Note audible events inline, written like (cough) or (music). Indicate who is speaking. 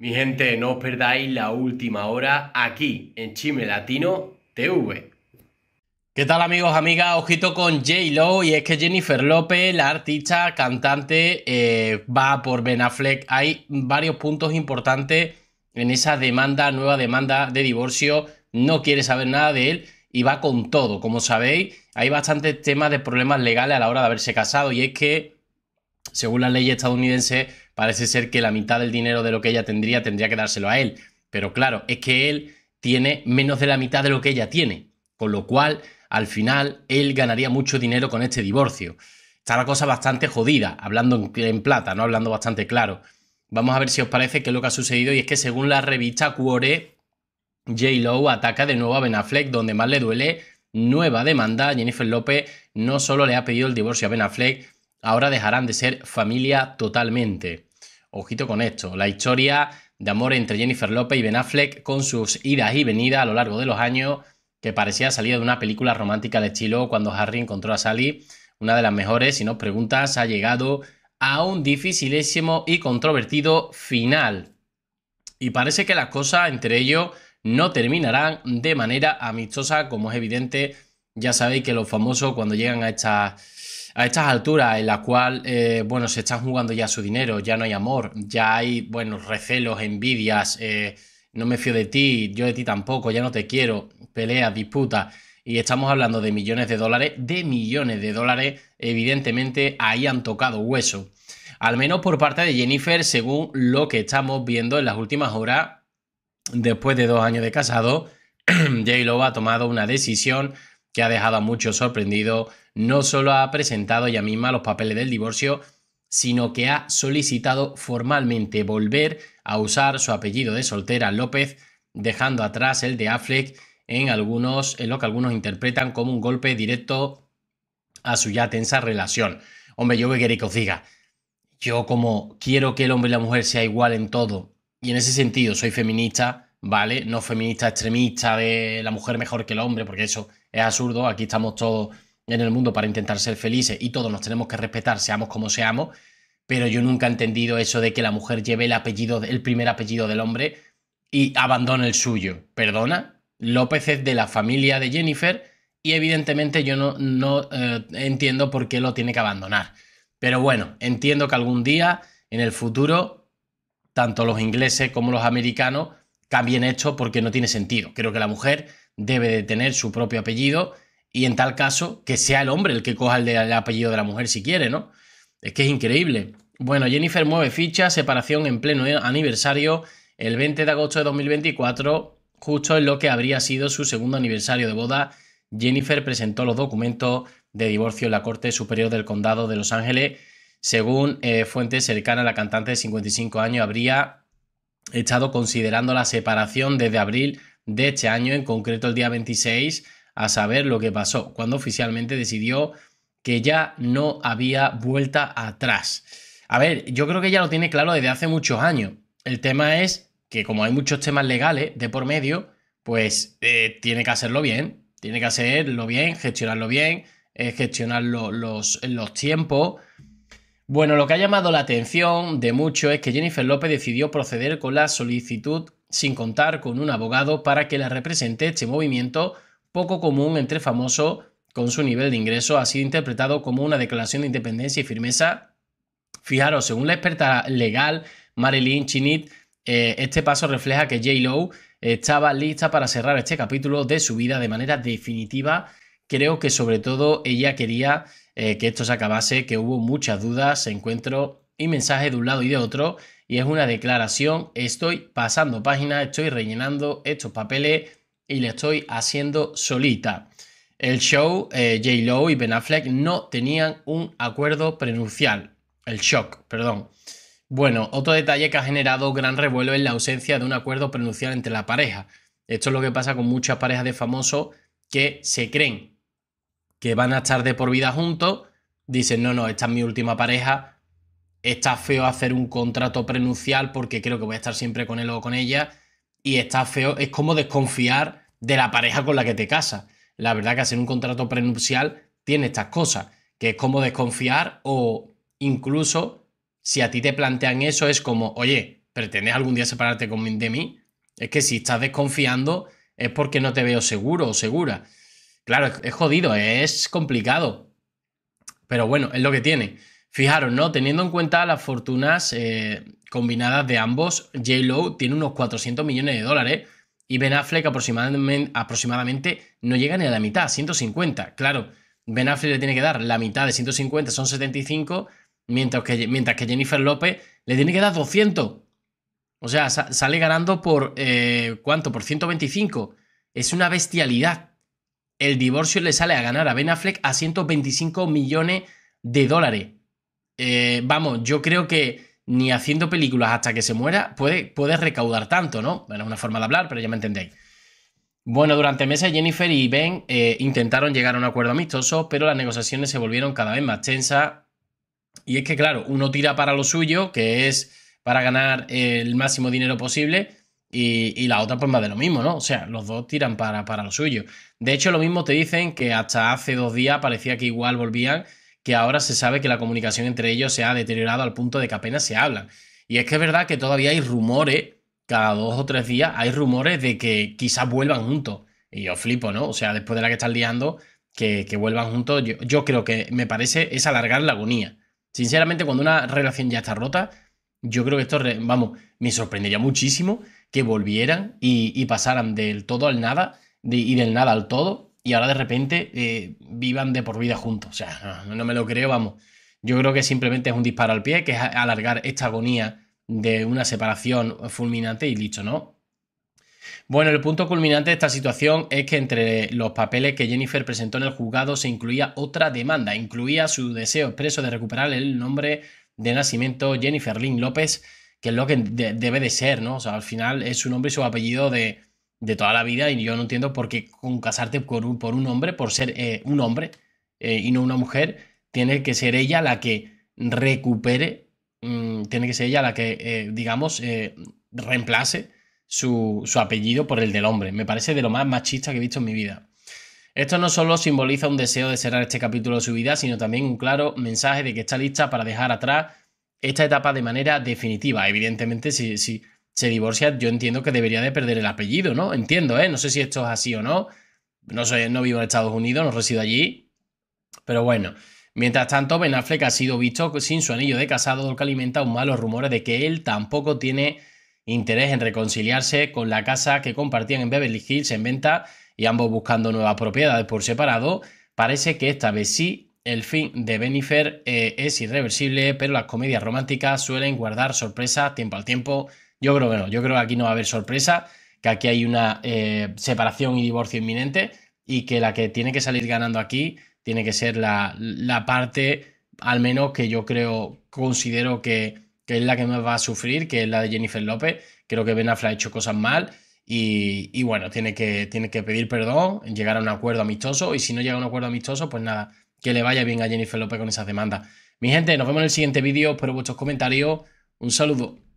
Speaker 1: Mi gente, no os perdáis la última hora aquí en Chime Latino TV. ¿Qué tal amigos, amigas? Ojito con J-Lo y es que Jennifer López, la artista, cantante, eh, va por Ben Affleck. Hay varios puntos importantes en esa demanda, nueva demanda de divorcio. No quiere saber nada de él y va con todo. Como sabéis, hay bastantes temas de problemas legales a la hora de haberse casado y es que, según la ley estadounidense parece ser que la mitad del dinero de lo que ella tendría tendría que dárselo a él. Pero claro, es que él tiene menos de la mitad de lo que ella tiene, con lo cual al final él ganaría mucho dinero con este divorcio. Está la cosa bastante jodida, hablando en, plata, ¿no? Hablando bastante claro. Vamos a ver si os parece que es lo que ha sucedido. Y es que según la revista Cuore, J. Lowe ataca de nuevo a Ben Affleck, donde más le duele. Nueva demanda. Jennifer López no solo le ha pedido el divorcio a Ben Affleck, ahora dejarán de ser familia totalmente. Ojito con esto, la historia de amor entre Jennifer López y Ben Affleck con sus idas y venidas a lo largo de los años que parecía salida de una película romántica de estilo cuando Harry encontró a Sally, una de las mejores, si nos preguntas, ha llegado a un dificilísimo y controvertido final. Y parece que las cosas entre ellos no terminarán de manera amistosa, como es evidente. Ya sabéis que los famosos cuando llegan a estas a estas alturas en las cual, eh, bueno, se están jugando ya su dinero, ya no hay amor, ya hay, bueno, recelos, envidias, eh, no me fío de ti, yo de ti tampoco, ya no te quiero, peleas, disputas. Y estamos hablando de millones de dólares, de millones de dólares, evidentemente ahí han tocado hueso. Al menos por parte de Jennifer, según lo que estamos viendo en las últimas horas, después de dos años de casado, (clears throat) J-Lo ha tomado una decisión que ha dejado a muchos sorprendidos, no solo ha presentado ella misma los papeles del divorcio, sino que ha solicitado formalmente volver a usar su apellido de soltera López, dejando atrás el de Affleck en, algunos, en lo que algunos interpretan como un golpe directo a su ya tensa relación. Hombre, yo voy que os diga, yo como quiero que el hombre y la mujer sea igual en todo, y en ese sentido soy feminista, ¿vale? No feminista extremista de la mujer mejor que el hombre, porque eso es absurdo, aquí estamos todos en el mundo para intentar ser felices y todos nos tenemos que respetar, seamos como seamos, pero yo nunca he entendido eso de que la mujer lleve el apellido, el primer apellido del hombre y abandone el suyo. Perdona, López es de la familia de Jennifer y evidentemente yo no, no eh, entiendo por qué lo tiene que abandonar. Pero bueno, entiendo que algún día, en el futuro, tanto los ingleses como los americanos cambien esto porque no tiene sentido. Creo que la mujer debe de tener su propio apellido y en tal caso que sea el hombre el que coja el, apellido de la mujer si quiere, ¿no? Es que es increíble. Bueno, Jennifer mueve ficha, separación en pleno aniversario el 20 de agosto de 2024, justo en lo que habría sido su segundo aniversario de boda. Jennifer presentó los documentos de divorcio en la Corte Superior del Condado de Los Ángeles. Según eh, fuentes cercanas, la cantante de 55 años habría estado considerando la separación desde abril de este año, en concreto el día 26, a saber lo que pasó, cuando oficialmente decidió que ya no había vuelta atrás. A ver, yo creo que ya lo tiene claro desde hace muchos años. El tema es que como hay muchos temas legales de por medio, pues eh, tiene que hacerlo bien, tiene que hacerlo bien, gestionarlo bien, eh, gestionar los, los tiempos. Bueno, lo que ha llamado la atención de mucho es que Jennifer López decidió proceder con la solicitud sin contar con un abogado para que la represente este movimiento poco común entre famosos con su nivel de ingreso, ha sido interpretado como una declaración de independencia y firmeza. Fijaros, según la experta legal Marilyn Chinit, eh, este paso refleja que J. Lowe estaba lista para cerrar este capítulo de su vida de manera definitiva. Creo que sobre todo ella quería eh, que esto se acabase, que hubo muchas dudas, encuentros y mensajes de un lado y de otro, y es una declaración, estoy pasando páginas, estoy rellenando estos papeles y le estoy haciendo solita. El show, Jay eh, J. y Ben Affleck no tenían un acuerdo prenupcial, el shock, perdón. Bueno, otro detalle que ha generado gran revuelo es la ausencia de un acuerdo prenupcial entre la pareja. Esto es lo que pasa con muchas parejas de famosos que se creen que van a estar de por vida juntos, dicen, no, no, esta es mi última pareja, está feo hacer un contrato prenucial porque creo que voy a estar siempre con él o con ella. Y está feo, es como desconfiar de la pareja con la que te casas. La verdad que hacer un contrato prenupcial tiene estas cosas, que es como desconfiar o incluso si a ti te plantean eso es como, oye, ¿pretendes algún día separarte de mí? Es que si estás desconfiando es porque no te veo seguro o segura. Claro, es jodido, es complicado. Pero bueno, es lo que tiene. Fijaros, ¿no? Teniendo en cuenta las fortunas eh, combinadas de ambos, J. Lowe tiene unos 400 millones de dólares y Ben Affleck aproximadamente, no llega ni a la mitad, 150. Claro, Ben Affleck le tiene que dar la mitad de 150, son 75, mientras que, mientras que Jennifer López le tiene que dar 200. O sea, sale ganando por eh, ¿cuánto? Por 125. Es una bestialidad. El divorcio le sale a ganar a Ben Affleck a 125 millones de dólares. Eh, vamos, yo creo que ni haciendo películas hasta que se muera puede, recaudar tanto, ¿no? Bueno, es una forma de hablar, pero ya me entendéis. Bueno, durante meses Jennifer y Ben eh, intentaron llegar a un acuerdo amistoso, pero las negociaciones se volvieron cada vez más tensas. Y es que, claro, uno tira para lo suyo, que es para ganar el máximo dinero posible, y, la otra pues más de lo mismo, ¿no? O sea, los dos tiran para lo suyo. De hecho, lo mismo te dicen que hasta hace dos días parecía que igual volvían que ahora se sabe que la comunicación entre ellos se ha deteriorado al punto de que apenas se hablan. Y es que es verdad que todavía hay rumores, cada dos o tres días hay rumores de que quizás vuelvan juntos. Y yo flipo, ¿no? O sea, después de la que están liando, que, que vuelvan juntos, yo, creo que me parece es alargar la agonía. Sinceramente, cuando una relación ya está rota, yo creo que esto, vamos, me sorprendería muchísimo que volvieran y, pasaran del todo al nada de, y del nada al todo y ahora de repente eh, vivan de por vida juntos. O sea, no me lo creo, vamos. Yo creo que simplemente es un disparo al pie, que es alargar esta agonía de una separación fulminante y dicho, ¿no? Bueno, el punto culminante de esta situación es que entre los papeles que Jennifer presentó en el juzgado se incluía otra demanda, incluía su deseo expreso de recuperar el nombre de nacimiento Jennifer Lynn López, que es lo que debe de ser, ¿no? O sea, al final es su nombre y su apellido de, de toda la vida y yo no entiendo por qué con casarte por un, hombre, por ser eh, un hombre eh, y no una mujer, tiene que ser ella la que recupere, mm, tiene que ser ella la que, eh, digamos, reemplace su, apellido por el del hombre. Me parece de lo más machista que he visto en mi vida. Esto no solo simboliza un deseo de cerrar este capítulo de su vida, sino también un claro mensaje de que está lista para dejar atrás esta etapa de manera definitiva. Evidentemente, si se divorcia, yo entiendo que debería de perder el apellido, ¿no? Entiendo, ¿eh? No sé si esto es así o no. No, soy, no vivo en Estados Unidos, no resido allí. Pero bueno, mientras tanto, Ben Affleck ha sido visto sin su anillo de casado, lo que alimenta un malos rumores de que él tampoco tiene interés en reconciliarse con la casa que compartían en Beverly Hills en venta y ambos buscando nuevas propiedades por separado. Parece que esta vez sí, el fin de Benifer eh, es irreversible, pero las comedias románticas suelen guardar sorpresas tiempo al tiempo yo creo que no, yo creo que aquí no va a haber sorpresa, que aquí hay una eh, separación y divorcio inminente y que la que tiene que salir ganando aquí tiene que ser la, parte, al menos que yo creo, considero que, es la que más va a sufrir, que es la de Jennifer López. Creo que Ben ha hecho cosas mal y, bueno, tiene que, tiene que pedir perdón, llegar a un acuerdo amistoso y si no llega a un acuerdo amistoso, pues nada, que le vaya bien a Jennifer López con esas demandas. Mi gente, nos vemos en el siguiente vídeo, espero vuestros comentarios, un saludo.